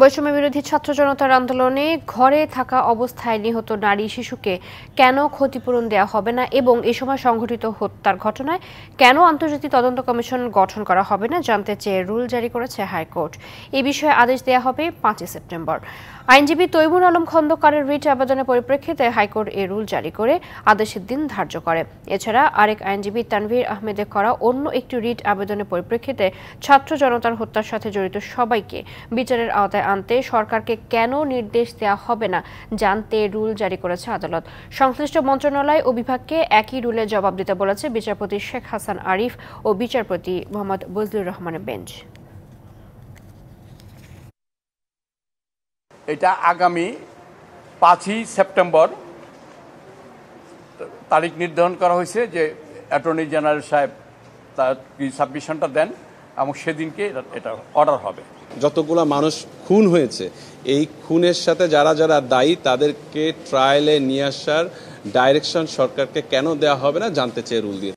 বৈষম্য বিরোধী ছাত্র জনতার আন্দোলনে ঘরে থাকা অবস্থায় নিহত নারী শিশুকে কেন ক্ষতিপূরণ দেওয়া হবে না এবং এ সময় সংঘটিত হত্যার ঘটনায় কেন আন্তর্জাতিক তদন্ত কমিশন গঠন করা হবে না জানতে চেয়ে রুল জারি করেছে হাইকোর্ট এ বিষয়ে আদেশ দেওয়া হবে পাঁচই সেপ্টেম্বর আইনজীবী তৈমুর আলম খন্দকারের রিট আবেদনের পরিপ্রেক্ষিতে হাইকোর্ট এ রুল জারি করে আদেশের দিন ধার্য করে এছাড়া আরেক আইনজীবী তানভীর আহমেদের করা অন্য একটি রিট আবেদনের পরিপ্রেক্ষিতে ছাত্র জনতার হত্যার সাথে জড়িত সবাইকে বিচারের আওতায় আনতে সরকারকে কেন নির্দেশ দেওয়া হবে না জানতে রুল জারি করেছে আদালত সংশ্লিষ্ট মন্ত্রণালয় ও বিভাগকে একই রুলে জবাব দিতে বলেছে বিচারপতি শেখ হাসান আরিফ ও বিচারপতি মোহাম্মদ বজলুর রহমানের বেঞ্চ এটা আগামী পাঁচই সেপ্টেম্বর তারিখ নির্ধারণ করা হয়েছে যে অ্যাটর্নি জেনারেল সাহেব তার সাবমিশনটা দেন এবং সেদিনকে এটা অর্ডার হবে যতগুলো মানুষ খুন হয়েছে এই খুনের সাথে যারা যারা দায়ী তাদেরকে ট্রায়ালে নিয়ে আসার ডাইরেকশন সরকারকে কেন দেওয়া হবে না জানতে চেয়ে রুল দিয়ে